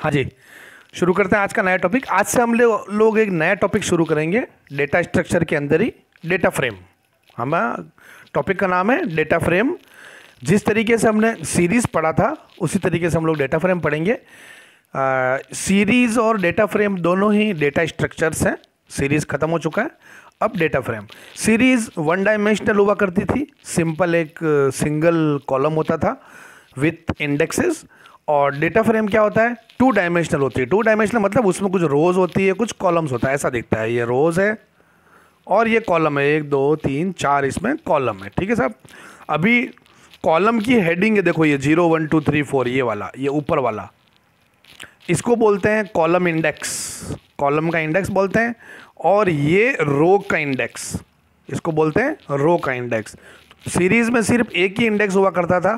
हाँ जी शुरू करते हैं आज का नया टॉपिक आज से हम लोग लो एक नया टॉपिक शुरू करेंगे डेटा स्ट्रक्चर के अंदर ही डेटा फ्रेम हम टॉपिक हाँ, का नाम है डेटा फ्रेम जिस तरीके से हमने सीरीज़ पढ़ा था उसी तरीके से हम लोग डेटा फ्रेम पढ़ेंगे सीरीज़ और डेटा फ्रेम दोनों ही डेटा स्ट्रक्चर्स हैं सीरीज़ ख़त्म हो चुका है अब data frame series one dimensional हुआ करती थी सिंपल एक सिंगल कॉलम होता था विथ इंडेक्सेस और डेटा फ्रेम क्या होता है टू डायमेंशनल होती है टू डायमेंशनल मतलब उसमें कुछ रोज़ होती है कुछ कॉलम्स होता है ऐसा दिखता है ये रोज़ है और ये कॉलम है एक दो तीन चार इसमें कॉलम है ठीक है साहब अभी कॉलम की हेडिंग है देखो ये zero one two three four ये वाला ये ऊपर वाला इसको बोलते हैं कॉलम इंडेक्स कॉलम का इंडेक्स बोलते हैं और ये रो का इंडेक्स इसको बोलते हैं रो का इंडेक्स सीरीज़ में सिर्फ एक ही इंडेक्स हुआ करता था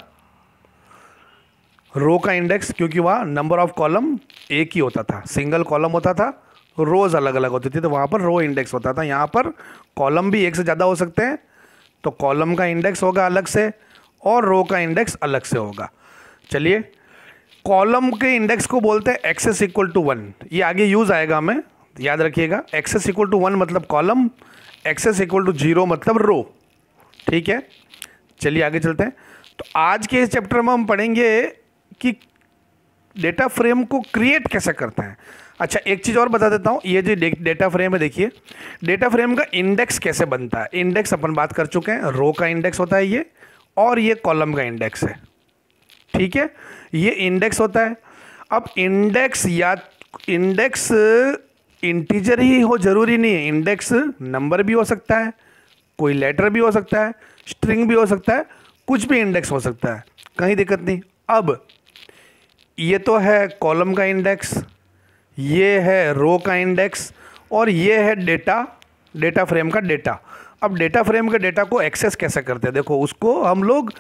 रो का इंडेक्स क्योंकि वहाँ नंबर ऑफ कॉलम एक ही होता था सिंगल कॉलम होता था रोज़ अलग अलग होती थी तो वहाँ पर रो इंडेक्स होता था यहाँ पर कॉलम भी एक से ज़्यादा हो सकते हैं तो कॉलम का इंडेक्स होगा अलग से और रो का इंडेक्स अलग से होगा चलिए कॉलम के इंडेक्स को बोलते हैं एक्सेस इक्वल टू वन ये आगे यूज़ आएगा हमें याद रखिएगा एक्सेस इक्वल टू वन मतलब column axis equal to zero मतलब रो ठीक है चलिए आगे चलते हैं तो आज के इस चैप्टर में हम पढ़ेंगे कि डेटा फ्रेम को क्रिएट कैसे करते हैं अच्छा एक चीज़ और बता देता हूँ ये जो डेटा फ्रेम है देखिए डेटा फ्रेम का इंडेक्स कैसे बनता है इंडेक्स अपन बात कर चुके हैं रो का इंडेक्स होता है ये और ये कॉलम का इंडेक्स है ठीक है ये इंडेक्स होता है अब इंडेक्स या इंडेक्स इंटीजर ही हो ज़रूरी नहीं है इंडेक्स नंबर भी हो सकता है कोई लेटर भी हो सकता है स्ट्रिंग भी हो सकता है कुछ भी इंडेक्स हो सकता है कहीं दिक्कत नहीं अब ये तो है कॉलम का इंडेक्स ये है रो का इंडेक्स और ये है डेटा डेटा फ्रेम का डेटा अब डेटा फ्रेम के डेटा को एक्सेस कैसे करते हैं देखो उसको हम लोग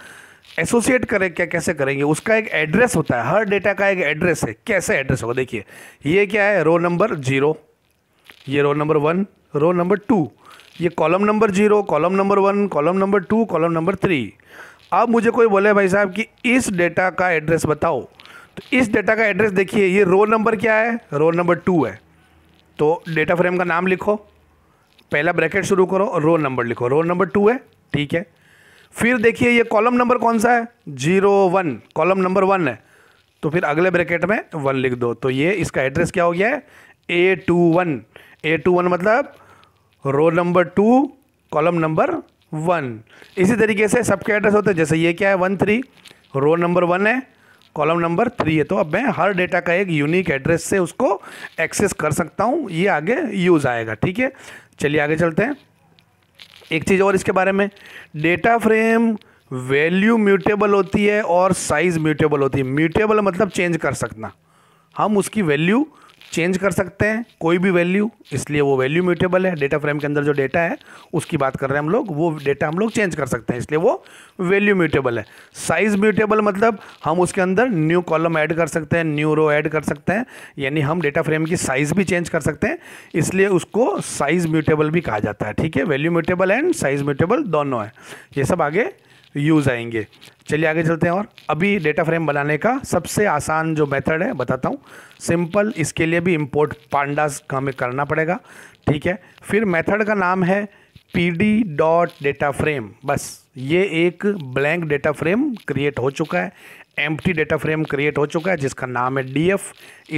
एसोसिएट करें क्या कैसे करेंगे उसका एक एड्रेस होता है हर डेटा का एक एड्रेस है कैसे एड्रेस होगा देखिए ये क्या है रो नंबर जीरो ये row number one row number two ये column number zero column number one column number two column number three अब मुझे कोई बोले भाई साहब कि इस डेटा का एड्रेस बताओ तो इस डेटा का एड्रेस देखिए ये रोल नंबर क्या है रोल नंबर टू है तो डेटा फ्रेम का नाम लिखो पहला ब्रैकेट शुरू करो और रोल नंबर लिखो रोल नंबर टू है ठीक है फिर देखिए ये कॉलम नंबर कौन सा है zero one column number one है तो फिर अगले ब्रैकेट में वन लिख दो तो ये इसका एड्रेस क्या हो गया है A two one A two one मतलब roll number two column number one इसी तरीके से सबके एड्रेस होते हैं जैसे ये क्या है one three roll number one है कॉलम नंबर थ्री है तो अब मैं हर डेटा का एक यूनिक एड्रेस से उसको एक्सेस कर सकता हूँ ये आगे यूज़ आएगा ठीक है चलिए आगे चलते हैं एक चीज़ और इसके बारे में डेटा फ्रेम वैल्यू म्यूटेबल होती है और साइज़ म्यूटेबल होती है म्यूटेबल मतलब चेंज कर सकना हम उसकी वैल्यू चेंज कर सकते हैं कोई भी वैल्यू इसलिए वो वैल्यू म्यूटेबल है डेटा फ्रेम के अंदर जो डेटा है उसकी बात कर रहे हैं हम लोग वो डेटा हम लोग चेंज कर सकते हैं इसलिए वो वैल्यू म्यूटेबल है साइज म्यूटेबल मतलब हम उसके अंदर न्यू कॉलम ऐड कर सकते हैं न्यू रो ऐड कर सकते हैं यानी हम डेटा फ्रेम की साइज़ भी चेंज कर सकते हैं इसलिए उसको साइज़ म्यूटेबल भी कहा जाता है ठीक है value mutable and size mutable दोनों है ये सब आगे यूज़ आएंगे चलिए आगे चलते हैं और अभी डेटा फ्रेम बनाने का सबसे आसान जो मेथड है बताता हूँ सिंपल इसके लिए भी इंपोर्ट पांडास हमें करना पड़ेगा ठीक है फिर मेथड का नाम है P D dot data frame बस ये एक ब्लैंक डेटा फ्रेम क्रिएट हो चुका है एम डेटा फ्रेम क्रिएट हो चुका है जिसका नाम है डी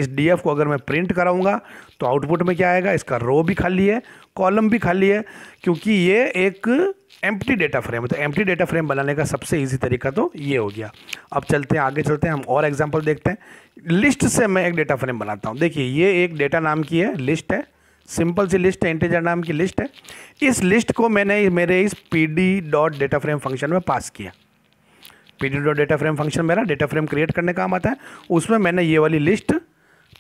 इस डी को अगर मैं प्रिंट कराऊंगा तो आउटपुट में क्या आएगा इसका रो भी खाली है कॉलम भी खाली है क्योंकि ये एक एम डेटा फ्रेम है तो एम डेटा फ्रेम बनाने का सबसे ईजी तरीका तो ये हो गया अब चलते हैं आगे चलते हैं हम और एग्जाम्पल देखते हैं लिस्ट से मैं एक डेटा फ्रेम बनाता हूँ देखिए ये एक डेटा नाम की है लिस्ट है सिंपल सी लिस्ट है इंटीजर नाम की लिस्ट है इस लिस्ट को मैंने मेरे इस P D dot data frame function में पास किया P D dot data frame function मेरा डेटा फ्रेम क्रिएट करने काम आता है उसमें मैंने ये वाली लिस्ट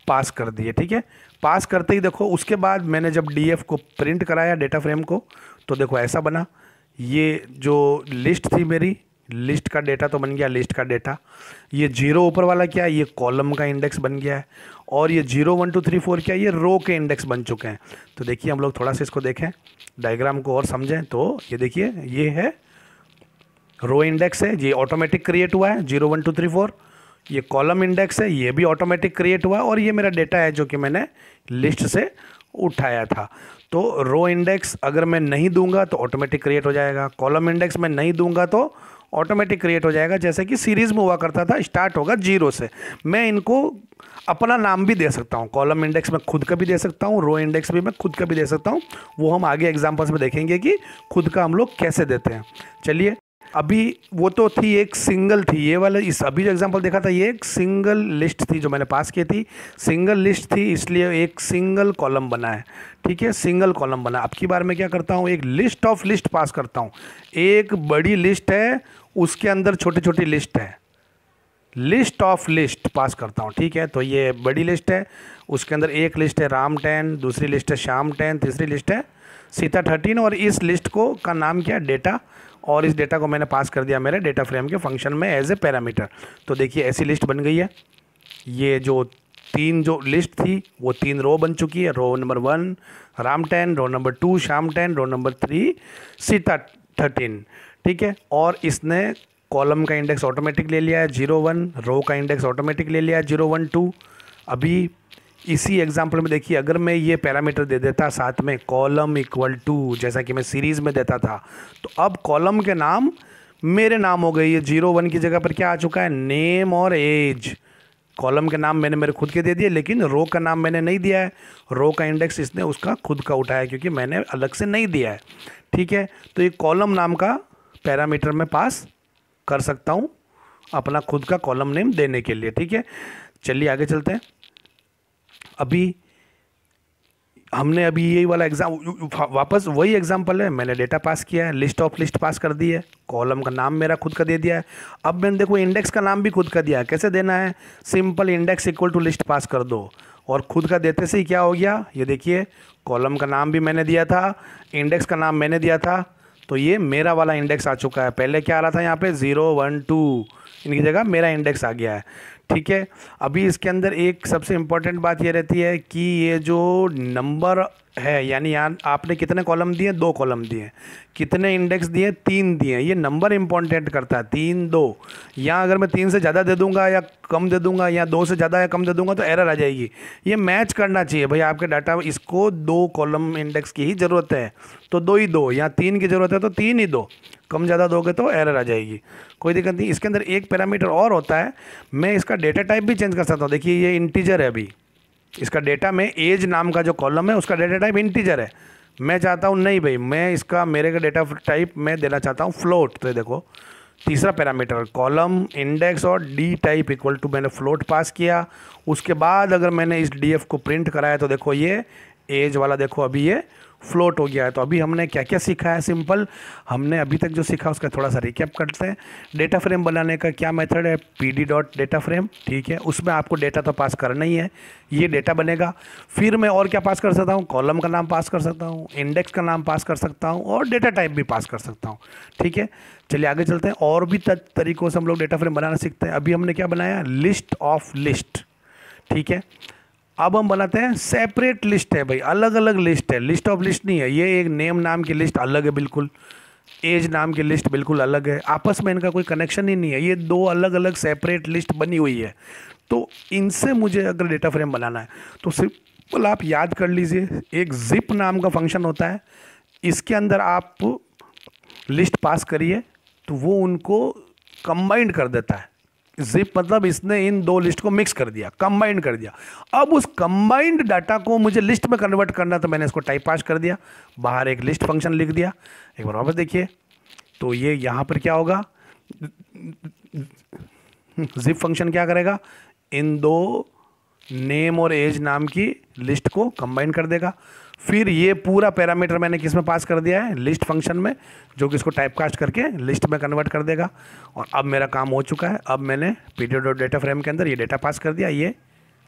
पास कर दी है ठीक है पास करते ही देखो उसके बाद मैंने जब डी एफ को प्रिंट कराया डेटा फ्रेम को तो देखो ऐसा बना ये जो लिस्ट थी मेरी लिस्ट का डेटा तो बन गया लिस्ट का डेटा ये जीरो ऊपर वाला क्या है ये कॉलम का इंडेक्स बन गया है और ये zero one two three four क्या ये रो के इंडेक्स बन चुके हैं तो देखिए हम लोग थोड़ा सा इसको देखें डायग्राम को और समझें तो ये देखिए ये है रो इंडेक्स है ये ऑटोमेटिक क्रिएट हुआ है zero one two three four ये कॉलम इंडेक्स है ये भी ऑटोमेटिक क्रिएट हुआ है और ये मेरा डेटा है जो कि मैंने लिस्ट से उठाया था तो रो इंडेक्स अगर मैं नहीं दूंगा तो ऑटोमेटिक क्रिएट हो जाएगा कॉलम इंडेक्स मैं नहीं दूंगा तो ऑटोमेटिक क्रिएट हो जाएगा जैसे कि सीरीज़ में हुआ करता था स्टार्ट होगा जीरो से मैं इनको अपना नाम भी दे सकता हूँ कॉलम इंडेक्स में खुद का भी दे सकता हूँ रो इंडेक्स भी मैं खुद का भी दे सकता हूँ वो हम आगे एग्जाम्पल्स में देखेंगे कि खुद का हम लोग कैसे देते हैं चलिए अभी वो तो थी एक सिंगल थी ये वाला इस अभी जो एग्जांपल देखा था ये एक सिंगल लिस्ट थी जो मैंने पास की थी सिंगल लिस्ट थी इसलिए एक सिंगल कॉलम बना है ठीक है सिंगल कॉलम बना अब की बार मैं क्या करता हूँ एक लिस्ट ऑफ लिस्ट पास करता हूँ एक बड़ी लिस्ट है उसके अंदर छोटी छोटी लिस्ट है लिस्ट ऑफ लिस्ट पास करता हूँ ठीक है तो ये बड़ी लिस्ट है उसके अंदर एक लिस्ट है राम टेन दूसरी लिस्ट है श्याम टेन तीसरी लिस्ट है सीता थर्टीन और इस लिस्ट को का नाम क्या है डेटा और इस डेटा को मैंने पास कर दिया मेरे डेटा फ्रेम के फंक्शन में एज ए पैरामीटर तो देखिए ऐसी लिस्ट बन गई है ये जो तीन जो लिस्ट थी वो तीन रो बन चुकी है row number one Ram ten row number two Shyam ten row number three Sita thirteen ठीक है और इसने कॉलम का इंडेक्स ऑटोमेटिक ले लिया है जीरो वन रो का इंडेक्स ऑटोमेटिक ले लिया है जीरो वन टू अभी इसी एग्जाम्पल में देखिए अगर मैं ये पैरामीटर दे देता साथ में कॉलम इक्वल टू जैसा कि मैं सीरीज़ में देता था तो अब कॉलम के नाम मेरे नाम हो गए ये जीरो वन की जगह पर क्या आ चुका है नेम और एज कॉलम के नाम मैंने मेरे खुद के दे दिए लेकिन रो का नाम मैंने नहीं दिया है रो का इंडेक्स इसने उसका खुद का उठाया क्योंकि मैंने अलग से नहीं दिया है ठीक है तो ये कॉलम नाम का पैरामीटर मैं पास कर सकता हूँ अपना खुद का कॉलम नेम देने के लिए ठीक है चलिए आगे चलते हैं अभी हमने अभी यही वाला एग्ज़ाम वापस वही एग्जाम्पल है मैंने डेटा पास किया है लिस्ट ऑफ लिस्ट पास कर दी है कॉलम का नाम मेरा खुद का दे दिया है अब मैंने देखो इंडेक्स का नाम भी खुद का दिया है कैसे देना है simple index equal to list pass कर दो और खुद का देते से ही क्या हो गया ये देखिए कॉलम का नाम भी मैंने दिया था इंडेक्स का नाम मैंने दिया था तो ये मेरा वाला इंडेक्स आ चुका है पहले क्या आ रहा था यहाँ पे ज़ीरो वन टू इनकी जगह मेरा इंडेक्स आ गया है ठीक है अभी इसके अंदर एक सबसे इम्पॉर्टेंट बात ये रहती है कि ये जो नंबर है यानी यहाँ आपने कितने कॉलम दिए दो कॉलम दिए कितने इंडेक्स दिए तीन दिए ये नंबर इंपॉर्टेंट करता है तीन दो यहाँ अगर मैं तीन से ज़्यादा दे दूंगा या कम दे दूंगा या दो से ज़्यादा या कम दे दूंगा तो एरर आ जाएगी ये मैच करना चाहिए भाई आपके डाटा इसको दो कॉलम इंडेक्स की ही ज़रूरत है तो दो ही दो या तीन की ज़रूरत है तो तीन ही दो कम ज़्यादा दोगे तो एरर आ जाएगी कोई दिक्कत नहीं इसके अंदर एक पैरामीटर और होता है मैं इसका डेटा टाइप भी चेंज कर सकता हूँ देखिए ये इंटीजर है अभी इसका डेटा में एज नाम का जो कॉलम है उसका डेटा टाइप इंटीजर है मैं चाहता हूँ नहीं भाई मैं इसका मेरे का डेटा टाइप मैं देना चाहता हूँ फ्लोट तो देखो तीसरा पैरामीटर कॉलम इंडेक्स और डी टाइप इक्वल टू मैंने फ्लोट पास किया उसके बाद अगर मैंने इस डी को प्रिंट कराया तो देखो ये एज वाला देखो अभी ये फ्लोट हो गया है तो अभी हमने क्या क्या सीखा है सिंपल हमने अभी तक जो सीखा उसका थोड़ा सा रिकैप करते हैं डेटा फ्रेम बनाने का क्या मेथड है P D dot data frame ठीक है उसमें आपको डेटा तो पास करना ही है ये डेटा बनेगा फिर मैं और क्या पास कर सकता हूँ कॉलम का नाम पास कर सकता हूँ इंडेक्स का नाम पास कर सकता हूँ और डेटा टाइप भी पास कर सकता हूँ ठीक है चलिए आगे चलते हैं और भी तरीक़ों से हम लोग डेटा फ्रेम बनाना सीखते हैं अभी हमने क्या बनाया लिस्ट ऑफ लिस्ट ठीक है अब हम बनाते हैं सेपरेट लिस्ट है भाई अलग अलग लिस्ट है लिस्ट ऑफ लिस्ट नहीं है ये एक नेम नाम की लिस्ट अलग है बिल्कुल एज नाम की लिस्ट बिल्कुल अलग है आपस में इनका कोई कनेक्शन ही नहीं है ये दो अलग अलग सेपरेट लिस्ट बनी हुई है तो इनसे मुझे अगर डेटा फ्रेम बनाना है तो सिंपल आप याद कर लीजिए एक जिप नाम का फंक्शन होता है इसके अंदर आप लिस्ट पास करिए तो वो उनको कंबाइंड कर देता है जिप मतलब इसने इन दो लिस्ट को मिक्स कर दिया कंबाइंड कर दिया अब उस कंबाइंड डाटा को मुझे लिस्ट में कन्वर्ट करना तो मैंने इसको टाइप पास कर दिया बाहर एक लिस्ट फंक्शन लिख दिया एक बार वापस देखिए तो ये यहाँ पर क्या होगा जिप फंक्शन क्या करेगा इन दो नेम और एज नाम की लिस्ट को कंबाइन कर देगा फिर ये पूरा पैरामीटर मैंने किस में पास कर दिया है लिस्ट फंक्शन में जो कि इसको टाइप कास्ट करके लिस्ट में कन्वर्ट कर देगा और अब मेरा काम हो चुका है अब मैंने पीरियड डेटा फ्रेम के अंदर ये डेटा पास कर दिया ये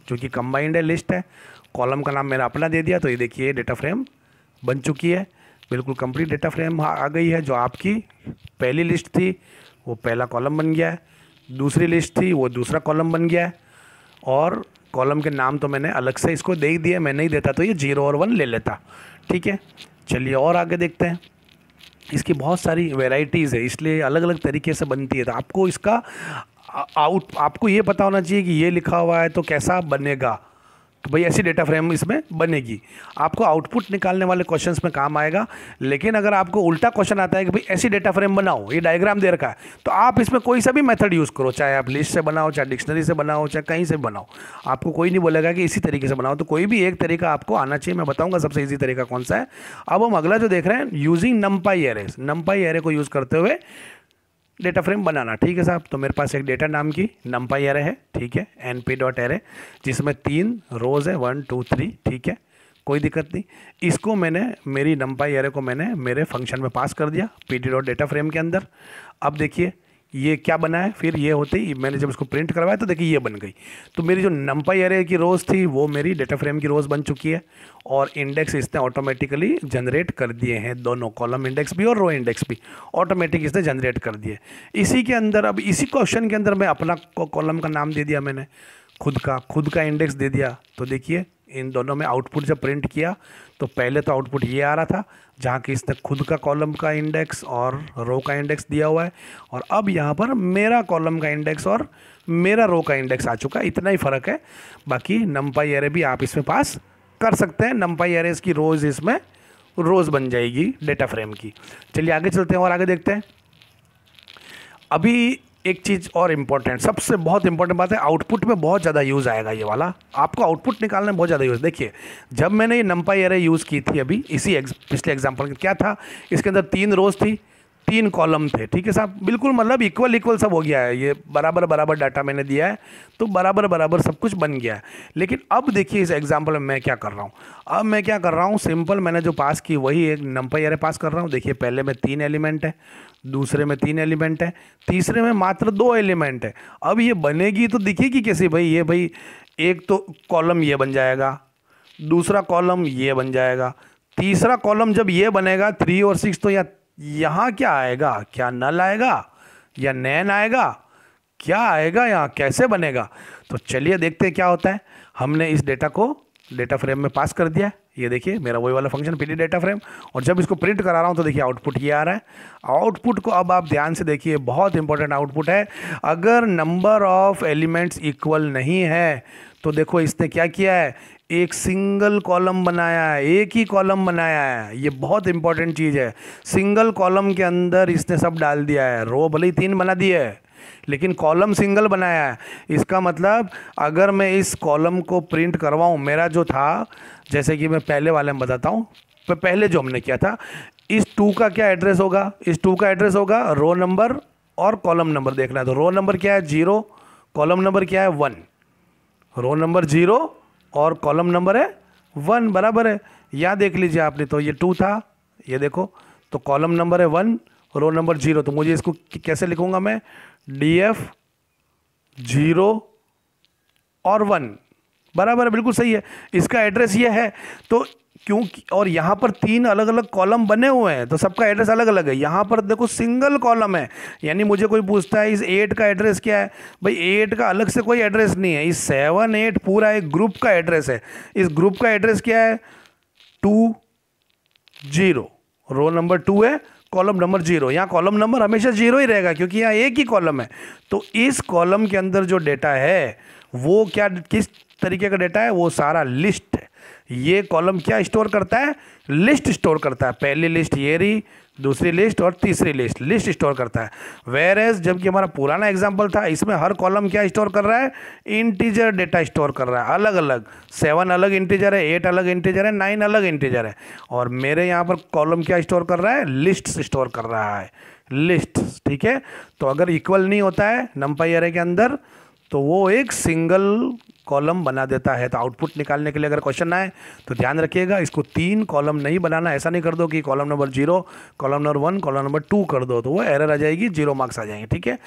जो कि कंबाइंड है लिस्ट है कॉलम का नाम मैंने अपना दे दिया तो ये देखिए डेटा फ्रेम बन चुकी है बिल्कुल कंप्लीट डेटा फ्रेम आ गई है जो आपकी पहली लिस्ट थी वो पहला कॉलम बन गया है दूसरी लिस्ट थी वो दूसरा कॉलम बन गया है और कॉलम के नाम तो मैंने अलग से इसको देख दिया मैं नहीं देता तो ये जीरो और वन ले लेता ठीक है चलिए और आगे देखते हैं इसकी बहुत सारी वेराइटीज़ है इसलिए अलग अलग तरीके से बनती है तो आपको इसका आउट आपको ये पता होना चाहिए कि ये लिखा हुआ है तो कैसा बनेगा भाई ऐसी डेटा फ्रेम इसमें बनेगी आपको आउटपुट निकालने वाले क्वेश्चंस में काम आएगा लेकिन अगर आपको उल्टा क्वेश्चन आता है कि भाई ऐसी डेटा फ्रेम बनाओ ये डायग्राम दे रखा है तो आप इसमें कोई सा भी मेथड यूज़ करो चाहे आप लिस्ट से बनाओ चाहे डिक्शनरी से बनाओ चाहे कहीं से बनाओ आपको कोई नहीं बोलेगा कि इसी तरीके से बनाओ तो कोई भी एक तरीका आपको आना चाहिए मैं बताऊँगा सबसे ईजी तरीका कौन सा है अब हम अगला जो देख रहे हैं using numpy array numpy array को यूज़ करते हुए डेटा फ्रेम बनाना ठीक है साहब तो मेरे पास एक डेटा नाम की नम्पाई एरे है ठीक है एन पी डॉट एरे जिसमें तीन रोज़ है वन टू थ्री ठीक है कोई दिक्कत नहीं इसको मैंने मेरी नंपाई एरे को मैंने मेरे फंक्शन में पास कर दिया P D dot data frame के अंदर अब देखिए ये क्या बना है फिर ये होते ही मैंने जब उसको प्रिंट करवाया तो देखिए ये बन गई तो मेरी जो नंपाई एरे की रोज़ थी वो मेरी डेटा फ्रेम की रोज़ बन चुकी है और इंडेक्स इसने ऑटोमेटिकली जनरेट कर दिए हैं दोनों कॉलम इंडेक्स भी और रो इंडेक्स भी ऑटोमेटिक इसने जनरेट कर दिए इसी के अंदर अब इसी क्वेश्चन के अंदर मैं अपना कॉलम का नाम दे दिया मैंने खुद का खुद का इंडेक्स दे दिया तो देखिए इन दोनों में आउटपुट जब प्रिंट किया तो पहले तो आउटपुट ये आ रहा था जहाँ कि इसने खुद का कॉलम का इंडेक्स और रो का इंडेक्स दिया हुआ है और अब यहाँ पर मेरा कॉलम का इंडेक्स और मेरा रो का इंडेक्स आ चुका है इतना ही फ़र्क है बाकी नम्पाई एरे भी आप इसमें पास कर सकते हैं नम्पाई एरे इसकी रोज़ इसमें रोज़ बन जाएगी डेटा फ्रेम की चलिए आगे चलते हैं और आगे देखते हैं अभी एक चीज़ और इम्पॉर्टेंट सबसे बहुत इंपॉर्टेंट बात है आउटपुट में बहुत ज़्यादा यूज़ आएगा ये वाला आपको आउटपुट निकालने में बहुत ज़्यादा यूज़ देखिए जब मैंने ये नंपाई एरे यूज़ की थी अभी इसी एग्ज, पिछले एग्जाम्पल क्या था इसके अंदर तीन रोज़ थी तीन कॉलम थे ठीक है साहब बिल्कुल मतलब इक्वल इक्वल सब हो गया है ये बराबर बराबर डाटा मैंने दिया है तो बराबर बराबर सब कुछ बन गया है लेकिन अब देखिए इस एग्जाम्पल में मैं क्या कर रहा हूँ अब मैं क्या कर रहा हूँ सिंपल मैंने जो पास की वही एक नंपाई अरे पास कर रहा हूँ देखिए पहले में तीन एलिमेंट है दूसरे में तीन एलिमेंट है तीसरे में मात्र दो एलिमेंट है अब ये बनेगी तो दिखेगी कैसे भाई ये भाई एक तो कॉलम ये बन जाएगा दूसरा कॉलम ये बन जाएगा तीसरा कॉलम जब ये बनेगा थ्री और सिक्स तो या यहाँ क्या आएगा क्या नल आएगा या नैन आएगा क्या आएगा यहाँ कैसे बनेगा तो चलिए देखते हैं क्या होता है हमने इस डेटा को डेटा फ्रेम में पास कर दिया ये देखिए मेरा वही वाला फंक्शन पीडी डेटा फ्रेम और जब इसको प्रिंट करा रहा हूँ तो देखिए आउटपुट ये आ रहा है आउटपुट को अब आप ध्यान से देखिए बहुत इंपॉर्टेंट आउटपुट है अगर नंबर ऑफ एलिमेंट्स इक्वल नहीं है तो देखो इसने क्या किया है एक सिंगल कॉलम बनाया है एक ही कॉलम बनाया है ये बहुत इंपॉर्टेंट चीज़ है सिंगल कॉलम के अंदर इसने सब डाल दिया है रो भले ही तीन बना दिए है लेकिन कॉलम सिंगल बनाया है इसका मतलब अगर मैं इस कॉलम को प्रिंट करवाऊँ मेरा जो था जैसे कि मैं पहले वाले में बताता हूँ पहले जो हमने किया था इस टू का क्या एड्रेस होगा इस टू का एड्रेस होगा रो नंबर और कॉलम नंबर देखना है तो रो नंबर क्या है जीरो कॉलम नंबर क्या है वन रो नंबर जीरो और कॉलम नंबर है वन बराबर है यहाँ देख लीजिए आपने तो ये टू था ये देखो तो कॉलम नंबर है वन रो नंबर जीरो तो मुझे इसको कैसे लिखूंगा मैं डी एफ जीरो और वन बराबर है बिल्कुल सही है इसका एड्रेस ये है तो क्योंकि और यहाँ पर तीन अलग अलग कॉलम बने हुए हैं तो सबका एड्रेस अलग अलग है यहाँ पर देखो सिंगल कॉलम है यानी मुझे कोई पूछता है इस एट का एड्रेस क्या है भाई एट का अलग से कोई एड्रेस नहीं है इस सेवन एट पूरा एक ग्रुप का एड्रेस है इस ग्रुप का एड्रेस क्या है two zero row number two है कॉलम नंबर जीरो यहाँ कॉलम नंबर हमेशा जीरो ही रहेगा क्योंकि यहाँ एक ही कॉलम है तो इस कॉलम के अंदर जो डेटा है वो क्या किस तरीके का डेटा है वो सारा लिस्ट है ये कॉलम क्या स्टोर करता है लिस्ट स्टोर करता है पहली लिस्ट ये रही दूसरी लिस्ट और तीसरी लिस्ट लिस्ट स्टोर करता है वेर एज जबकि हमारा पुराना एग्जाम्पल था इसमें हर कॉलम क्या स्टोर कर रहा है इंटीजर डेटा स्टोर कर रहा है अलग अलग सेवन अलग इंटीजर है एट अलग इंटीजर है नाइन अलग इंटीजर है और मेरे यहाँ पर कॉलम क्या स्टोर कर रहा है लिस्ट स्टोर कर रहा है लिस्ट ठीक है तो अगर इक्वल नहीं होता है एरे के अंदर तो वो एक सिंगल कॉलम बना देता है तो आउटपुट निकालने के लिए अगर क्वेश्चन आए तो ध्यान रखिएगा इसको तीन कॉलम नहीं बनाना ऐसा नहीं कर दो कि column number zero column number one column number two कर दो तो वो एरर आ जाएगी जीरो मार्क्स आ जाएंगे ठीक है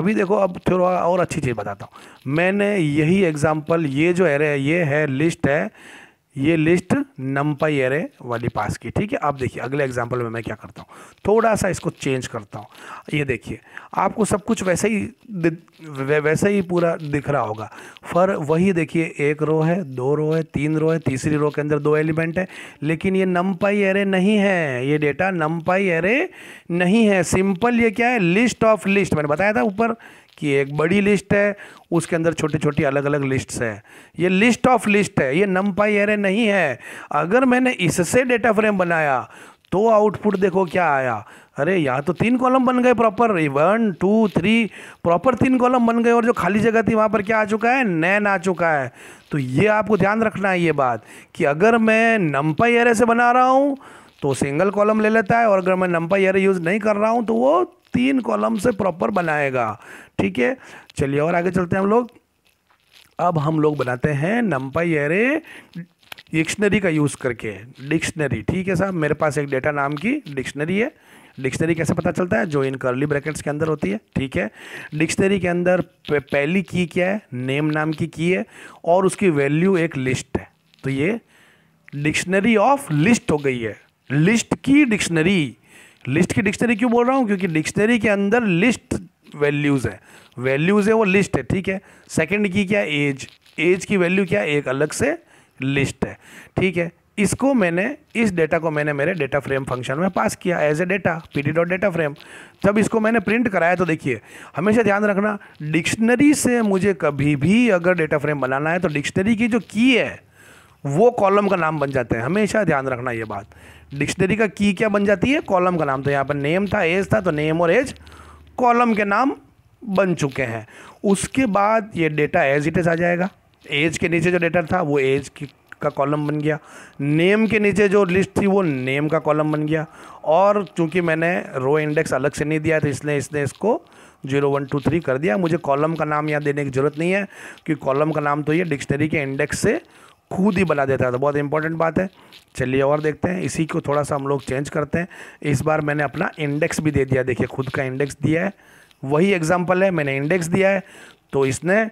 अभी देखो अब थोड़ा और अच्छी चीज़ बताता हूँ मैंने यही एग्जाम्पल ये जो एरे है ये है लिस्ट है ये लिस्ट नंपाई एरे वाली पास की ठीक है अब देखिए अगले एग्जाम्पल में मैं क्या करता हूँ थोड़ा सा इसको चेंज करता हूँ ये देखिए आपको सब कुछ वैसे ही वैसे ही पूरा दिख रहा होगा फर वही देखिए एक रो है दो रो है तीन रो है तीसरी रो के अंदर दो एलिमेंट है लेकिन ये नम्पाई एरे नहीं है ये डेटा नम्पाई एरे नहीं है सिंपल ये क्या है लिस्ट ऑफ लिस्ट मैंने बताया था ऊपर कि एक बड़ी लिस्ट है उसके अंदर छोटी छोटी अलग अलग लिस्ट्स हैं ये लिस्ट ऑफ लिस्ट है ये नम पाई एरे नहीं है अगर मैंने इससे डेटा फ्रेम बनाया तो आउटपुट देखो क्या आया अरे यहाँ तो तीन कॉलम बन गए proper one two three proper तीन कॉलम बन गए और जो खाली जगह थी वहाँ पर क्या आ चुका है नैन आ चुका है तो ये आपको ध्यान रखना है ये बात कि अगर मैं नम्पा एरे से बना रहा हूँ तो सिंगल कॉलम ले लेता है और अगर मैं नम्पा एरे यूज़ नहीं कर रहा हूँ तो वो तीन कॉलम से प्रॉपर बनाएगा ठीक है चलिए और आगे चलते हैं हम लोग अब हम लोग बनाते हैं नंपाई एरे डिक्शनरी का यूज़ करके डिक्शनरी ठीक है साहब मेरे पास एक डेटा नाम की डिक्शनरी है डिक्शनरी कैसे पता चलता है जो इन करली ब्रैकेट्स के अंदर होती है ठीक है डिक्शनरी के अंदर पहली की क्या है नेम नाम की की है और उसकी वैल्यू एक लिस्ट है तो ये डिक्शनरी ऑफ लिस्ट हो गई है लिस्ट की डिक्शनरी लिस्ट की डिक्शनरी क्यों बोल रहा हूँ क्योंकि डिक्शनरी के अंदर लिस्ट वैल्यूज़ है वैल्यूज़ है वो लिस्ट है ठीक है सेकंड की क्या एज एज की वैल्यू क्या एक अलग से लिस्ट है ठीक है इसको मैंने इस डेटा को मैंने मेरे डेटा फ्रेम फंक्शन में पास किया as a data P D dot data frame जब इसको मैंने प्रिंट कराया तो देखिए हमेशा ध्यान रखना डिक्शनरी से मुझे कभी भी अगर डेटा फ्रेम बनाना है तो डिक्शनरी की जो की है वो कॉलम का नाम बन जाते हैं हमेशा ध्यान रखना ये बात डिक्शनरी का की क्या बन जाती है कॉलम का नाम तो यहाँ पर नेम था एज था तो नेम और एज कॉलम के नाम बन चुके हैं उसके बाद ये डेटा एज इट इज़ आ जाएगा एज के नीचे जो डेटा था वो एज की का कॉलम बन गया नेम के नीचे जो लिस्ट थी वो नेम का कॉलम बन गया और चूंकि मैंने रो इंडेक्स अलग से नहीं दिया तो इसलिए इसने इसको जीरो वन टू थ्री कर दिया मुझे कॉलम का नाम यहाँ देने की ज़रूरत नहीं है क्योंकि कॉलम का नाम तो ये डिक्शनरी के इंडेक्स से खुद ही बना देता है तो बहुत इंपॉर्टेंट बात है चलिए और देखते हैं इसी को थोड़ा सा हम लोग चेंज करते हैं इस बार मैंने अपना इंडेक्स भी दे दिया देखिए खुद का इंडेक्स दिया है वही एग्जाम्पल है मैंने इंडेक्स दिया है तो इसने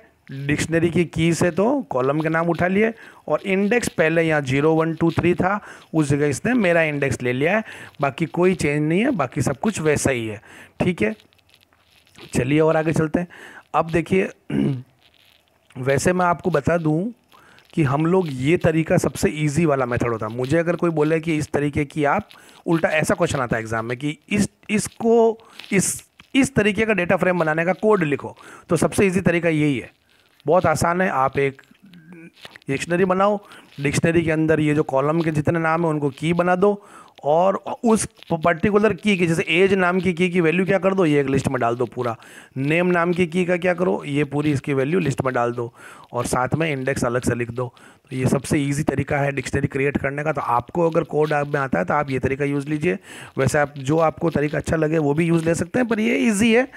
डिक्शनरी की की से तो कॉलम के नाम उठा लिए और इंडेक्स पहले यहाँ जीरो वन टू थ्री था उस जगह इसने मेरा इंडेक्स ले लिया है बाकी कोई चेंज नहीं है बाकी सब कुछ वैसा ही है ठीक है चलिए और आगे चलते हैं अब देखिए वैसे मैं आपको बता दूँ कि हम लोग ये तरीका सबसे ईजी वाला मेथड होता है मुझे अगर कोई बोले कि इस तरीके की आप उल्टा ऐसा क्वेश्चन आता है एग्ज़ाम में कि इस इसको इस इस तरीके का डेटा फ्रेम बनाने का कोड लिखो तो सबसे ईजी तरीका यही है बहुत आसान है आप एक डिक्शनरी बनाओ डिक्शनरी के अंदर ये जो कॉलम के जितने नाम हैं उनको की बना दो और उस पर्टिकुलर की की जैसे एज नाम की की की वैल्यू क्या कर दो ये एक लिस्ट में डाल दो पूरा नेम नाम की की का क्या करो ये पूरी इसकी वैल्यू लिस्ट में डाल दो और साथ में इंडेक्स अलग से लिख दो तो ये सबसे ईजी तरीका है डिक्शनरी क्रिएट करने का तो आपको अगर कोड आप में आता है तो आप ये तरीका यूज़ लीजिए वैसे आप जो आपको तरीका अच्छा लगे वो भी यूज़ ले सकते हैं पर ये ईजी है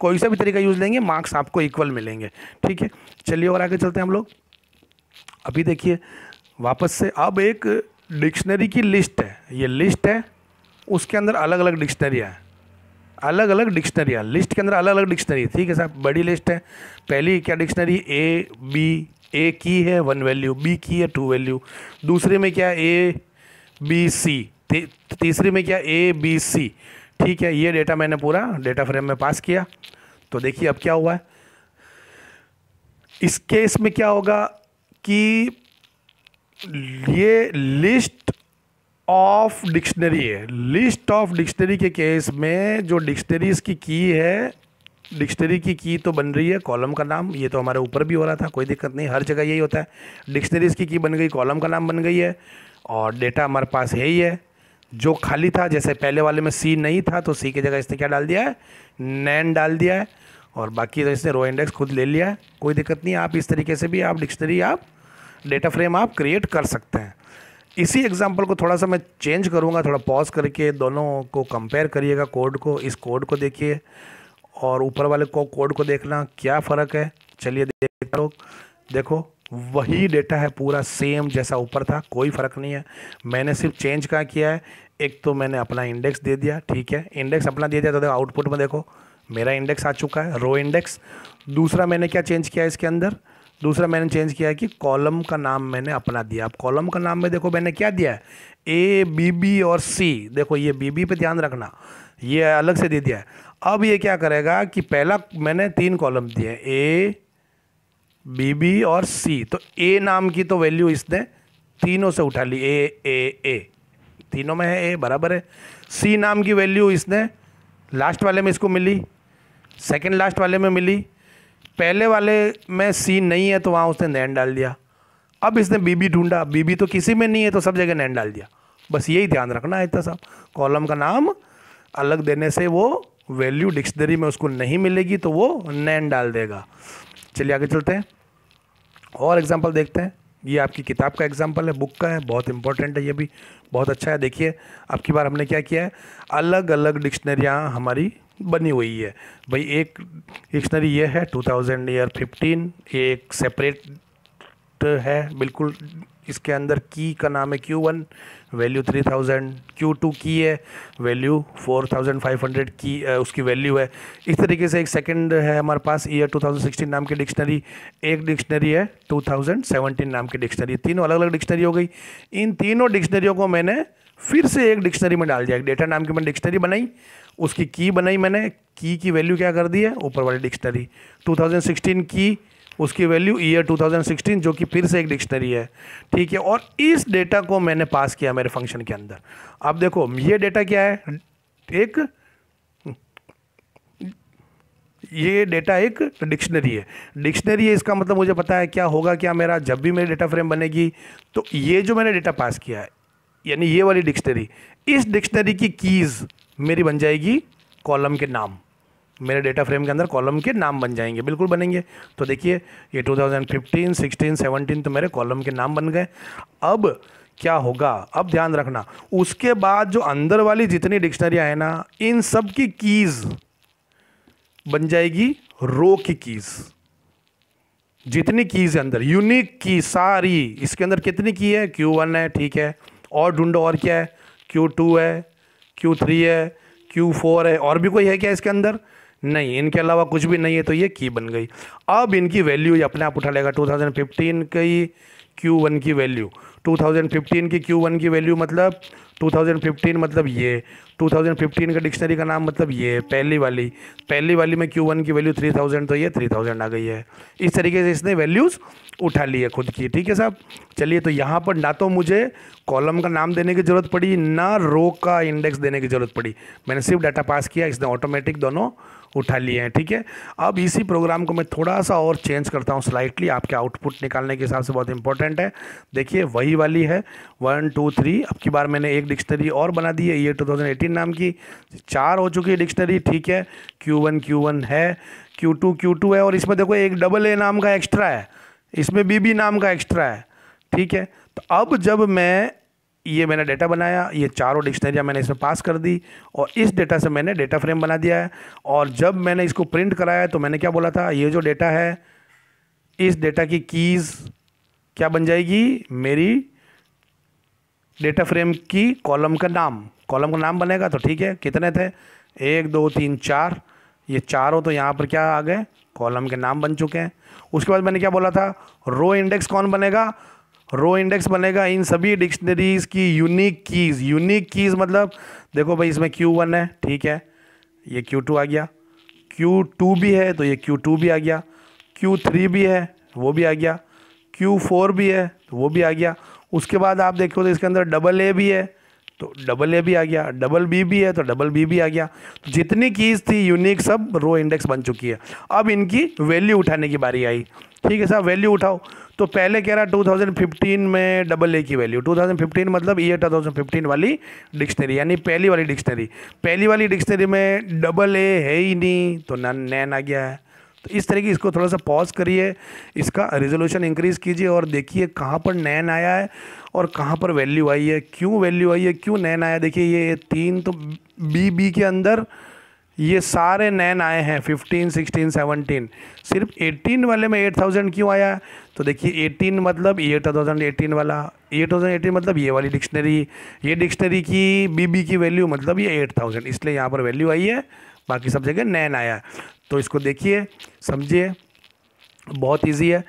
कोई सा भी तरीका यूज़ लेंगे मार्क्स आपको इक्वल मिलेंगे ठीक है चलिए और आगे चलते हैं हम लोग अभी देखिए वापस से अब एक डिक्शनरी की लिस्ट है ये लिस्ट है उसके अंदर अलग अलग डिक्शनरियाँ है अलग अलग डिक्शनरियाँ लिस्ट के अंदर अलग अलग डिक्शनरी ठीक है साहब बड़ी लिस्ट है पहली क्या डिक्शनरी ए बी ए की है वन वैल्यू बी की है टू वैल्यू दूसरे में क्या ए बी सी तीसरे में क्या ए बी सी ठीक है ये डेटा मैंने पूरा डेटा फ्रेम में पास किया तो देखिए अब क्या हुआ है इस केस में क्या होगा कि ये लिस्ट ऑफ डिक्शनरी है लिस्ट ऑफ डिक्शनरी के केस में जो डिक्शनरीज की की है डिक्शनरी की की तो बन रही है कॉलम का नाम ये तो हमारे ऊपर भी हो रहा था कोई दिक्कत नहीं हर जगह यही होता है डिक्शनरीज की की बन गई कॉलम का नाम बन गई है और डेटा हमारे पास है ही है जो खाली था जैसे पहले वाले में सी नहीं था तो सी की जगह इसने क्या डाल दिया है नैन डाल दिया है और बाकी तो इसने रो इंडेक्स खुद ले लिया है कोई दिक्कत नहीं आप इस तरीके से भी आप डिक्शनरी आप डेटा फ्रेम आप क्रिएट कर सकते हैं इसी एग्जाम्पल को थोड़ा सा मैं चेंज करूँगा थोड़ा पॉज करके दोनों को कंपेयर करिएगा कोड को इस कोड को देखिए और ऊपर वाले को कोड को देखना क्या फ़र्क है चलिए देख देखो वही डेटा है पूरा सेम जैसा ऊपर था कोई फ़र्क नहीं है मैंने सिर्फ चेंज क्या किया है एक तो मैंने अपना इंडेक्स दे दिया ठीक है इंडेक्स अपना दे दिया तो देखो आउटपुट में देखो मेरा इंडेक्स आ चुका है रो इंडेक्स दूसरा मैंने क्या चेंज किया इसके अंदर दूसरा मैंने चेंज किया है कि कॉलम का नाम मैंने अपना दिया अब कॉलम का नाम में देखो मैंने क्या दिया है ए बी बी और सी देखो ये बी बी पे ध्यान रखना ये अलग से दे दिया है अब ये क्या करेगा कि पहला मैंने तीन कॉलम दिए ए बी बी और सी तो ए नाम की तो वैल्यू इसने तीनों से उठा ली ए ए ए तीनों में है ए बराबर है सी नाम की वैल्यू इसने लास्ट वाले में इसको मिली सेकंड लास्ट वाले में मिली पहले वाले में सी नहीं है तो वहाँ उसने नैन डाल दिया अब इसने बीबी ढूंढा बीबी तो किसी में नहीं है तो सब जगह नैन डाल दिया बस यही ध्यान रखना है इतना साहब कॉलम का नाम अलग देने से वो वैल्यू डिक्शनरी में उसको नहीं मिलेगी तो वो नैन डाल देगा चलिए आगे चलते हैं और एग्जाम्पल देखते हैं ये आपकी किताब का एग्जाम्पल है बुक का है बहुत इंपॉर्टेंट है ये भी बहुत अच्छा है देखिए अब की बार हमने क्या किया है अलग अलग डिक्शनरियाँ हमारी बनी हुई है भाई एक डिक्शनरी ये है टू थाउजेंड ईयर फिफ्टीन ये एक सेपरेट है बिल्कुल इसके अंदर की का नाम है Q one value three thousand Q two की है value four thousand five hundred की उसकी वैल्यू है इस तरीके से एक सेकंड है हमारे पास ईयर टू थाउजेंड सिक्सटीन नाम की डिक्शनरी एक डिक्शनरी है टू थाउजेंड सेवनटीन नाम की डिक्शनरी तीनों अलग अलग डिक्शनरी हो गई इन तीनों डिक्शनरियों को मैंने फिर से एक डिक्शनरी में डाल दिया एक डेटा नाम की मैंने डिक्शनरी बनाई उसकी की बनाई मैंने की की वैल्यू क्या कर दी है ऊपर वाली डिक्शनरी 2016 की उसकी वैल्यू ईयर 2016 जो कि फिर से एक डिक्शनरी है ठीक है और इस डेटा को मैंने पास किया मेरे फंक्शन के अंदर अब देखो ये डेटा क्या है एक ये डेटा एक डिक्शनरी है डिक्शनरी है इसका मतलब मुझे पता है क्या होगा क्या मेरा जब भी मेरी डेटा फ्रेम बनेगी तो ये जो मैंने डेटा पास किया है यानी ये वाली डिक्शनरी इस डिक्शनरी की कीज़ मेरी बन जाएगी कॉलम के नाम मेरे डेटा फ्रेम के अंदर कॉलम के नाम बन जाएंगे बिल्कुल बनेंगे तो देखिए ये 2015, 16, 17 तो मेरे कॉलम के नाम बन गए अब क्या होगा अब ध्यान रखना उसके बाद जो अंदर वाली जितनी डिक्शनरियाँ हैं ना इन सब की कीज़ बन जाएगी रो की कीज़ जितनी कीज़ है अंदर यूनिक की सारी इसके अंदर कितनी की है क्यू वन है ठीक है और ढूंढो और क्या है क्यू टू है क्यू थ्री है क्यू फोर है और भी कोई है क्या इसके अंदर नहीं इनके अलावा कुछ भी नहीं है तो ये की बन गई अब इनकी वैल्यू ये अपने आप उठा लेगा 2015 की वन की वैल्यू 2015 की Q1 की वैल्यू मतलब 2015 मतलब ये 2015 का डिक्शनरी का नाम मतलब ये पहली वाली पहली वाली में Q1 की वैल्यू 3000 तो ये 3000 आ गई है इस तरीके से इसने वैल्यूज़ उठा ली है खुद की ठीक है साहब चलिए तो यहाँ पर ना तो मुझे कॉलम का नाम देने की ज़रूरत पड़ी ना रो का इंडेक्स देने की ज़रूरत पड़ी मैंने सिर्फ डाटा पास किया इसने ऑटोमेटिक दोनों उठा लिए हैं ठीक है अब इसी प्रोग्राम को मैं थोड़ा सा और चेंज करता हूँ स्लाइटली आपके आउटपुट निकालने के हिसाब से बहुत इंपॉर्टेंट है देखिए वही वाली है वन टू थ्री अब की बार मैंने एक डिक्शनरी और बना दी है ये टू नाम की चार हो चुकी है डिक्शनरी ठीक है क्यू वन क्यू वन है क्यू टू क्यू टू है और इसमें देखो एक डबल ए नाम का एक्स्ट्रा है इसमें बी बी नाम का एक्स्ट्रा है ठीक है तो अब जब मैं ये मैंने डेटा बनाया ये चारों डिक्शनरियाँ मैंने इसमें पास कर दी और इस डेटा से मैंने डेटा फ्रेम बना दिया है और जब मैंने इसको प्रिंट कराया तो मैंने क्या बोला था ये जो डेटा है इस डेटा की कीज़ क्या बन जाएगी मेरी डेटा फ्रेम की कॉलम का नाम कॉलम का नाम बनेगा तो ठीक है कितने थे एक दो तीन चार ये चारों तो यहाँ पर क्या आ गए कॉलम के नाम बन चुके हैं उसके बाद मैंने क्या बोला था रो इंडेक्स कौन बनेगा रो इंडेक्स बनेगा इन सभी डिक्शनरीज की यूनिक कीज़ यूनिक कीज़ मतलब देखो भाई इसमें क्यू वन है ठीक है ये क्यू टू आ गया क्यू टू भी है तो ये क्यू टू भी आ गया क्यू थ्री भी है वो भी आ गया क्यू फोर भी है तो वो भी आ गया उसके बाद आप देखो तो इसके अंदर डबल ए भी है तो डबल ए भी आ गया डबल बी भी है तो डबल बी भी आ गया तो जितनी कीज़ थी यूनिक सब रो इंडेक्स बन चुकी है अब इनकी वैल्यू उठाने की बारी आई ठीक है साहब वैल्यू उठाओ तो पहले कह रहा 2015 में डबल ए की वैल्यू 2015 मतलब ईयर 2015 वाली डिक्शनरी यानी पहली वाली डिक्शनरी पहली वाली डिक्शनरी में डबल ए है ही नहीं तो नन नैन आ गया है तो इस तरीके इसको थोड़ा सा पॉज करिए इसका रिजोल्यूशन इंक्रीज़ कीजिए और देखिए कहाँ पर नैन आया है और कहाँ पर वैल्यू आई है क्यों वैल्यू आई है क्यों नैन आया देखिए ये तीन तो बी बी के अंदर ये सारे नैन आए हैं फिफ्टीन सिक्सटीन सेवनटीन सिर्फ एटीन वाले में एट थाउजेंड क्यों आया है तो देखिए एटीन मतलब ये एटीन वाला थाउजेंड एटीन मतलब ये वाली डिक्शनरी ये डिक्शनरी की बीबी की वैल्यू मतलब ये एट थाउजेंड इसलिए यहाँ पर वैल्यू आई है बाकी सब जगह नैन आया है तो इसको देखिए समझिए बहुत ईजी है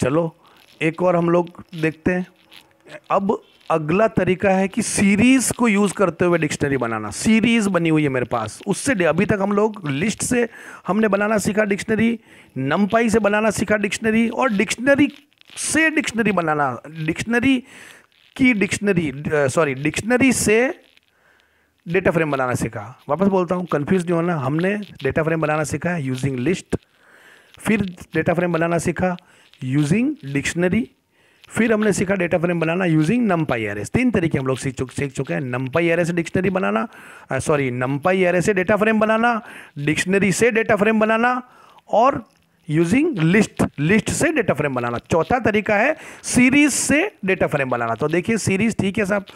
चलो एक और हम लोग देखते हैं अब अगला तरीका है कि सीरीज़ को यूज़ करते हुए डिक्शनरी बनाना सीरीज़ बनी हुई है मेरे पास उससे अभी तक हम लोग लिस्ट से हमने बनाना सीखा डिक्शनरी नमपाई से बनाना सीखा डिक्शनरी और डिक्शनरी से डिक्शनरी बनाना डिक्शनरी की डिक्शनरी सॉरी डिक्शनरी से डेटा फ्रेम बनाना सीखा वापस बोलता हूँ कन्फ्यूज़ नहीं होना हमने डेटा फ्रेम बनाना सीखा यूजिंग लिस्ट फिर डेटा फ्रेम बनाना सीखा यूजिंग डिक्शनरी फिर हमने सीखा डेटा फ्रेम बनाना यूजिंग नंपाई एरे तीन तरीके हम लोग सीख चुके सीख चुके हैं नंपाई एरे uh, से डिक्शनरी बनाना सॉरी नम्पाई एरे से डेटा फ्रेम बनाना डिक्शनरी से डेटा फ्रेम बनाना और यूजिंग लिस्ट लिस्ट से डेटा फ्रेम बनाना चौथा तरीका है सीरीज से डेटा फ्रेम बनाना तो देखिए सीरीज ठीक है साहब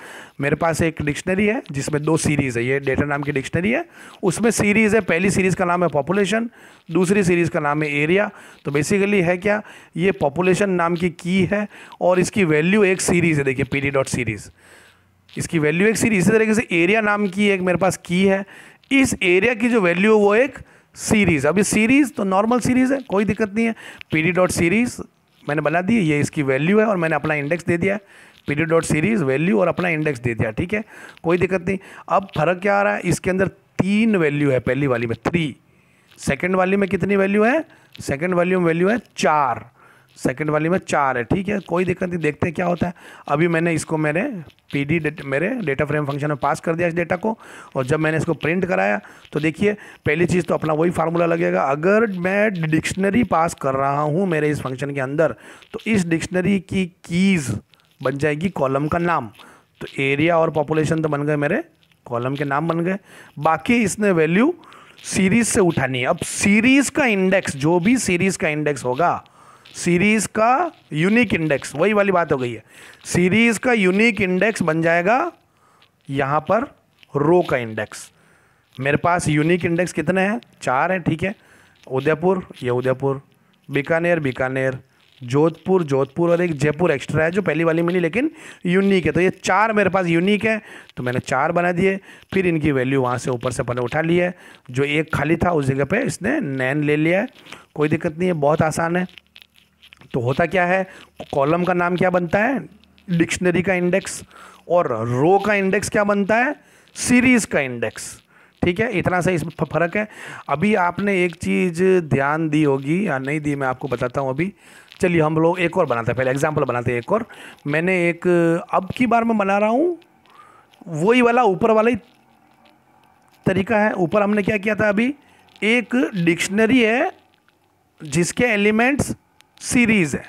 मेरे पास एक डिक्शनरी है जिसमें दो सीरीज़ है ये डेटा नाम की डिक्शनरी है उसमें सीरीज़ है पहली सीरीज़ का नाम है पॉपुलेशन दूसरी सीरीज़ का नाम है एरिया तो बेसिकली है क्या ये पॉपुलेशन नाम की की है और इसकी वैल्यू एक सीरीज़ है देखिए पी डॉट सीरीज़ इसकी वैल्यू एक सीरीज इसी तरीके से एरिया नाम की एक मेरे पास की है इस एरिया की जो वैल्यू है वो एक सीरीज़ अभी सीरीज़ तो नॉर्मल सीरीज़ है कोई दिक्कत नहीं है पी डी डॉट सीरीज़ मैंने बना दी ये इसकी वैल्यू है और मैंने अपना इंडेक्स दे दिया है डी डॉट सीरीज़ वैल्यू और अपना इंडेक्स दे दिया ठीक है कोई दिक्कत नहीं अब फर्क क्या आ रहा है इसके अंदर तीन वैल्यू है पहली वाली में थ्री सेकेंड वाली में कितनी वैल्यू है सेकेंड वाली में वैल्यू है चार सेकंड वाली में चार है ठीक है कोई दिक्कत नहीं देखते हैं क्या होता है अभी मैंने इसको मेरे पी डी डेट, मेरे डेटा फ्रेम फंक्शन में पास कर दिया इस डेटा को और जब मैंने इसको प्रिंट कराया तो देखिए पहली चीज़ तो अपना वही फार्मूला लगेगा अगर मैं डिक्शनरी पास कर रहा हूँ मेरे इस फंक्शन के अंदर तो इस डिक्शनरी की कीज़ बन जाएगी कॉलम का नाम तो एरिया और पॉपुलेशन तो बन गए मेरे कॉलम के नाम बन गए बाकी इसने वैल्यू सीरीज़ से उठानी है अब सीरीज़ का इंडेक्स जो भी सीरीज़ का इंडेक्स होगा सीरीज का यूनिक इंडेक्स वही वाली बात हो गई है सीरीज का यूनिक इंडेक्स बन जाएगा यहाँ पर रो का इंडेक्स मेरे पास यूनिक इंडेक्स कितने हैं चार हैं ठीक है उदयपुर ये उदयपुर बीकानेर बीकानेर जोधपुर जोधपुर और एक जयपुर एक्स्ट्रा है जो पहली वाली मिली लेकिन यूनिक है तो ये चार मेरे पास यूनिक है तो मैंने चार बना दिए फिर इनकी वैल्यू वहाँ से ऊपर से पहले उठा लिया है जो एक खाली था उस जगह पे इसने नैन ले लिया है कोई दिक्कत नहीं है बहुत आसान है तो होता क्या है कॉलम का नाम क्या बनता है डिक्शनरी का इंडेक्स और रो का इंडेक्स क्या बनता है सीरीज़ का इंडेक्स ठीक है इतना सा इसमें फ़र्क है अभी आपने एक चीज़ ध्यान दी होगी या नहीं दी मैं आपको बताता हूँ अभी चलिए हम लोग एक और बनाते हैं पहले एग्जाम्पल बनाते हैं एक और मैंने एक अब की बार मैं बना रहा हूँ वही वाला ऊपर वाला ही तरीका है ऊपर हमने क्या किया था अभी एक डिक्शनरी है जिसके एलिमेंट्स सीरीज़ है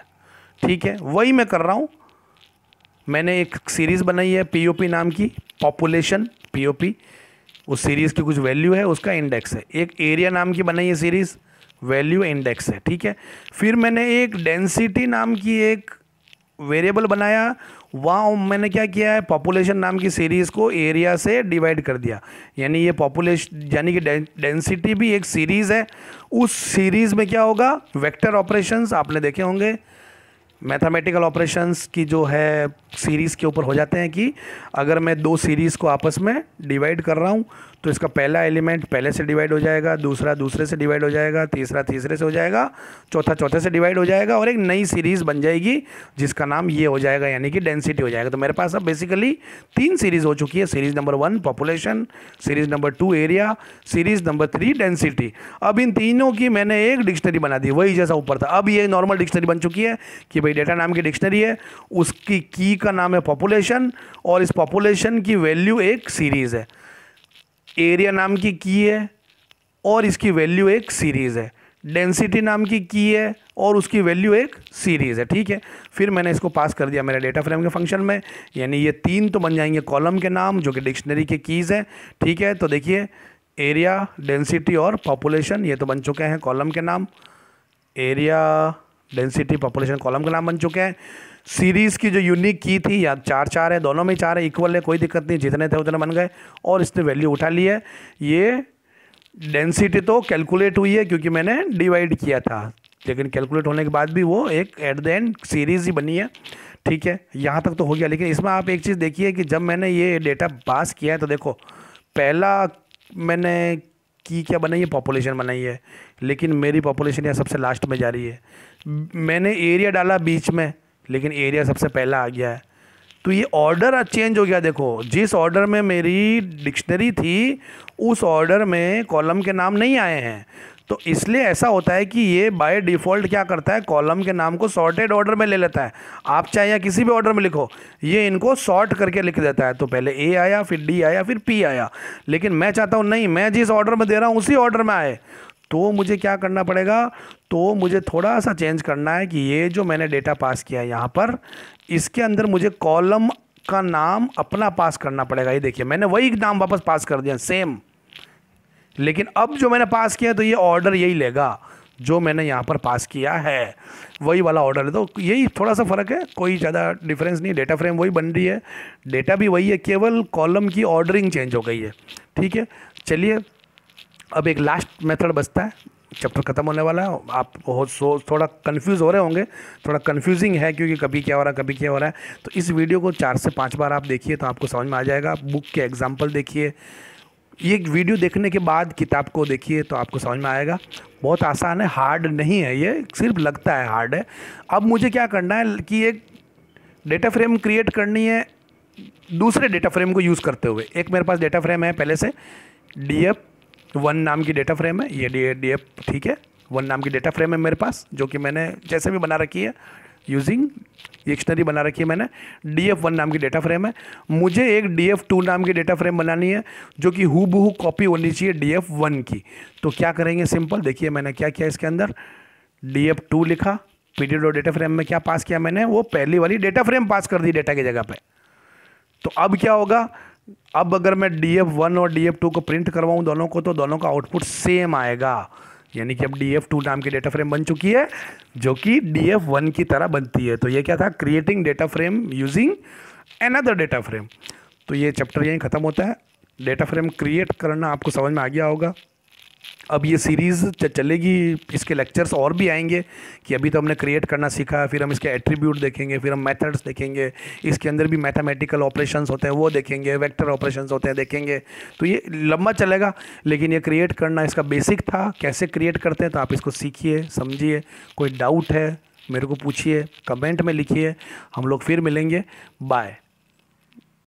ठीक है वही मैं कर रहा हूँ मैंने एक सीरीज़ बनाई है पीओपी नाम की पॉपुलेशन पीओपी उस सीरीज़ की कुछ वैल्यू है उसका इंडेक्स है एक एरिया नाम की बनाई है सीरीज़ वैल्यू इंडेक्स है ठीक है फिर मैंने एक डेंसिटी नाम की एक वेरिएबल बनाया वहाँ मैंने क्या किया है पॉपुलेशन नाम की सीरीज़ को एरिया से डिवाइड कर दिया यानी ये पॉपुलेशन यानी कि डेंसिटी भी एक सीरीज़ है उस सीरीज़ में क्या होगा वेक्टर ऑपरेशंस आपने देखे होंगे मैथमेटिकल ऑपरेशंस की जो है सीरीज़ के ऊपर हो जाते हैं कि अगर मैं दो सीरीज़ को आपस में डिवाइड कर रहा हूँ तो इसका पहला एलिमेंट पहले से डिवाइड हो जाएगा दूसरा दूसरे से डिवाइड हो जाएगा तीसरा तीसरे से हो जाएगा चौथा चौथे से डिवाइड हो जाएगा और एक नई सीरीज़ बन जाएगी जिसका नाम ये हो जाएगा यानी कि डेंसिटी हो जाएगा तो मेरे पास अब बेसिकली तीन सीरीज़ हो चुकी है series number one population series number two area series number three density अब इन तीनों की मैंने एक डिक्शनरी बना दी वही जैसा ऊपर था अब ये नॉर्मल डिक्शनरी बन चुकी है कि भाई भाई डेटा नाम की डिक्शनरी है उसकी की का नाम है पॉपुलेशन और इस पॉपुलेशन की वैल्यू एक सीरीज़ है एरिया नाम की की है और इसकी वैल्यू एक सीरीज़ है डेंसिटी नाम की की है और उसकी वैल्यू एक सीरीज़ है ठीक है फिर मैंने इसको पास कर दिया मेरे डेटा फ्रेम के फंक्शन में यानी ये तीन तो बन जाएंगे कॉलम के नाम जो कि डिक्शनरी के कीज़ हैं ठीक है तो देखिए एरिया डेंसिटी और पॉपुलेशन ये तो बन चुके हैं कॉलम के नाम एरिया डेंसिटी पॉपुलेशन कॉलम के नाम बन चुके हैं सीरीज़ की जो यूनिक की थी या चार चार है दोनों में चार है इक्वल है कोई दिक्कत नहीं जितने थे उतने बन गए और इसने वैल्यू उठा ली है ये डेंसिटी तो कैलकुलेट हुई है क्योंकि मैंने डिवाइड किया था लेकिन कैलकुलेट होने के बाद भी वो एक एट द एंड सीरीज़ ही बनी है ठीक है यहाँ तक तो हो गया लेकिन इसमें आप एक चीज़ देखिए कि जब मैंने ये डेटा पास किया है तो देखो पहला मैंने की क्या बनाई है पॉपुलेशन बनाई है लेकिन मेरी पॉपुलेशन यहाँ सबसे लास्ट में जा रही है मैंने एरिया डाला बीच में लेकिन एरिया सबसे पहला आ गया है तो ये ऑर्डर चेंज हो गया देखो जिस ऑर्डर में मेरी डिक्शनरी थी उस ऑर्डर में कॉलम के नाम नहीं आए हैं तो इसलिए ऐसा होता है कि ये बाय डिफ़ॉल्ट क्या करता है कॉलम के नाम को सॉर्टेड ऑर्डर में ले लेता है आप चाहे या किसी भी ऑर्डर में लिखो ये इनको सॉर्ट करके लिख देता है तो पहले ए आया फिर डी आया फिर पी आया लेकिन मैं चाहता हूँ नहीं मैं जिस ऑर्डर में दे रहा हूँ उसी ऑर्डर में आए तो मुझे क्या करना पड़ेगा तो मुझे थोड़ा सा चेंज करना है कि ये जो मैंने डेटा पास किया है यहाँ पर इसके अंदर मुझे कॉलम का नाम अपना पास करना पड़ेगा ये देखिए मैंने वही नाम वापस पास कर दिया सेम लेकिन अब जो मैंने पास किया तो ये ऑर्डर यही लेगा जो मैंने यहाँ पर पास किया है वही वाला ऑर्डर है तो यही थोड़ा सा फ़र्क है कोई ज़्यादा डिफरेंस नहीं डेटा फ्रेम वही बन रही है डेटा भी वही है केवल कॉलम की ऑर्डरिंग चेंज हो गई है ठीक है चलिए अब एक लास्ट मेथड बचता है चैप्टर ख़त्म होने वाला है आप बहुत सो थोड़ा कन्फ्यूज़ हो रहे होंगे थोड़ा कन्फ्यूजिंग है क्योंकि कभी क्या हो रहा है कभी क्या हो रहा है तो इस वीडियो को चार से पाँच बार आप देखिए तो आपको समझ में आ जाएगा बुक के एग्जाम्पल देखिए ये वीडियो देखने के बाद किताब को देखिए तो आपको समझ में आएगा बहुत आसान है हार्ड नहीं है ये सिर्फ लगता है हार्ड है अब मुझे क्या करना है कि एक डेटा फ्रेम क्रिएट करनी है दूसरे डेटा फ्रेम को यूज़ करते हुए एक मेरे पास डेटा फ्रेम है पहले से डी एफ वन नाम की डेटा फ्रेम है ये डी डी एफ ठीक है वन नाम की डेटा फ्रेम है मेरे पास जो कि मैंने जैसे भी बना रखी है यूजिंग डिक्शनरी बना रखी है मैंने डी एफ वन नाम की डेटा फ्रेम है मुझे एक डी एफ टू नाम की डेटा फ्रेम बनानी है जो कि हु बहु कॉपी होनी चाहिए डी एफ वन की तो क्या करेंगे सिंपल देखिए मैंने क्या किया इसके अंदर डी एफ टू लिखा पी डी और डेटा फ्रेम में क्या पास किया मैंने वो पहली वाली डेटा फ्रेम पास कर दी डेटा की जगह पर तो अब क्या होगा अब अगर मैं डी एफ वन और डी एफ टू को प्रिंट करवाऊँ दोनों को तो दोनों का आउटपुट सेम आएगा यानी कि अब डी एफ टू नाम की डेटा फ्रेम बन चुकी है जो कि डी एफ वन की तरह बनती है तो ये क्या था creating data frame using other data frame तो ये चैप्टर यहीं ख़त्म होता है डेटा फ्रेम क्रिएट करना आपको समझ में आ गया होगा अब ये सीरीज़ चलेगी इसके लेक्चर्स और भी आएंगे कि अभी तो हमने क्रिएट करना सीखा फिर हम इसके एट्रीब्यूट देखेंगे फिर हम मेथड्स देखेंगे इसके अंदर भी मैथमेटिकल ऑपरेशंस होते हैं वो देखेंगे वेक्टर ऑपरेशंस होते हैं देखेंगे तो ये लंबा चलेगा लेकिन ये क्रिएट करना इसका बेसिक था कैसे क्रिएट करते हैं तो आप इसको सीखिए समझिए कोई डाउट है मेरे को पूछिए कमेंट में लिखिए हम लोग फिर मिलेंगे बाय